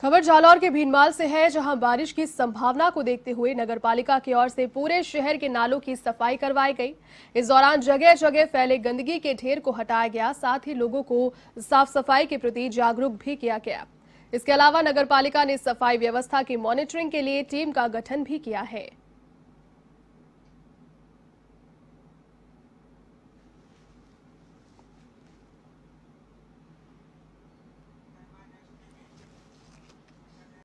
खबर जालौर के भीनमाल से है जहां बारिश की संभावना को देखते हुए नगरपालिका की ओर से पूरे शहर के नालों की सफाई करवाई गई इस दौरान जगह जगह फैले गंदगी के ढेर को हटाया गया साथ ही लोगों को साफ सफाई के प्रति जागरूक भी किया गया इसके अलावा नगरपालिका ने सफाई व्यवस्था की मॉनिटरिंग के लिए टीम का गठन भी किया है